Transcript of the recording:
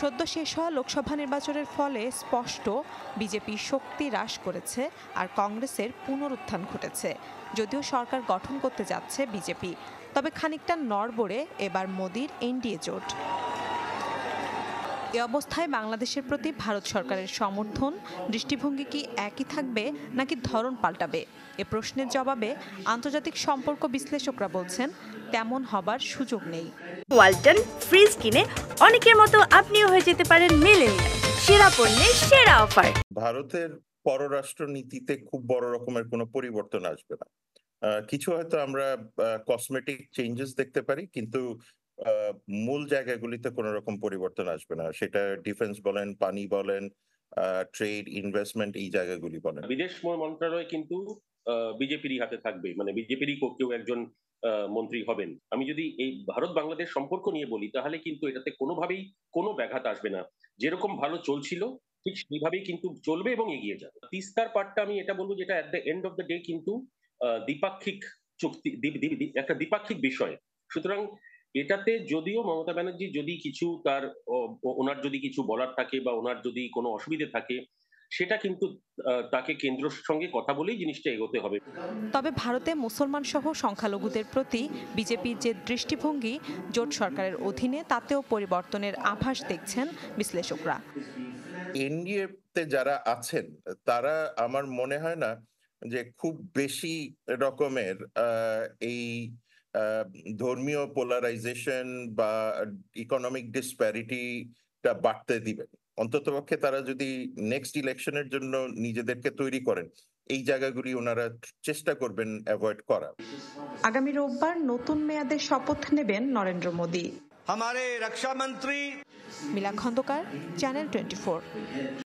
সদ্য শেষ হওয়া লোকসভা নির্বাচনের ফলে স্পষ্ট বিজেপি শক্তি হ্রাস করেছে আর কংগ্রেসের পুনরুত্থান ঘটেছে যদিও সরকার গঠন করতে যাচ্ছে বিজেপি তবে খানিকটা নড়বড়ে এবার মোদির এনডিএ জোট এ অবস্থায় বাংলাদেশের প্রতি ভারত সরকারের সমর্থন দৃষ্টিভঙ্গি কি একই থাকবে নাকি ধরন পাল্টাবে এ প্রশ্নের জবাবে আন্তর্জাতিক সম্পর্ক বিশ্লেষকরা বলছেন তেমন হবার সুযোগ নেই ওয়ালটন ফ্রিজ কিনে অনেকের মতো আপনিও হয়ে যেতে পারেন মিলেনিয়া সেরা পণ্যের সেরা অফার ভারতের পররাষ্ট্র নীতিতে খুব বড় রকমের কোনো পরিবর্তন আসবে না কিছু হয়তো আমরা কসমেটিক চেঞ্জেস দেখতে পারি কিন্তু মূল জায়গাগুলিতে কোনো রকম পরিবর্তন আসবে না সেটা ডিফেন্স বলেন পানি বলেন ট্রেড ইনভেস্টমেন্ট এই জায়গাগুলি বলেন বিদেশ মন্ত্রণালয় কিন্তু বিজেপিরই হাতে থাকবে মানে বিজেপিরই কেউ একজন মন্ত্রী হবেন আমি যদি এই ভারত বাংলাদেশ সম্পর্ক নিয়ে বলি তাহলে কিন্তু এটাতে কোনোভাবেই কোনো ব্যাঘাত আসবে না যেরকম ভালো চলছিল ঠিক সেইভাবেই কিন্তু চলবে এবং এগিয়ে যাবে তিস্তার পার্টটা আমি এটা বলবো যেটা at the end of the day কিন্তু দ্বিপাক্ষিক চুক্তি একটা দ্বিপাক্ষিক বিষয় সুতরাং এটাতে যদিও মমতা ব্যানার্জি যদি কিছু তার ওনার যদি কিছু বলার থাকে বা ওনার যদি কোনো অসুবিধে থাকে সেটা কিন্তু তাকে কেন্দ্রের সঙ্গে কথা বলেই জিনিসটা এগোতে হবে তবে ভারতে মুসলমান সহ সংখ্যালঘুদের প্রতি বিজেপির যে দৃষ্টিভঙ্গি জোট সরকারের অধীনে তাতেও পরিবর্তনের আভাস দেখছেন বিশ্লেষকরা এনডিএতে যারা আছেন তারা আমার মনে হয় না যে খুব বেশি রকমের এই ধর্মীয় পোলারাইজেশন বা ইকোনমিক ডিসপ্যারিটিটা বাড়তে দিবেন অন্ততপক্ষে তারা যদি নেক্সট ইলেকশনের জন্য নিজেদেরকে তৈরি করেন এই জায়গাগুলি ওনারা চেষ্টা করবেন অ্যাভয়েড করা আগামী রোববার নতুন মেয়াদে শপথ নেবেন নরেন্দ্র মোদী আমারে রক্ষা মন্ত্রী মিলা খন্দকার চ্যানেল টোয়েন্টি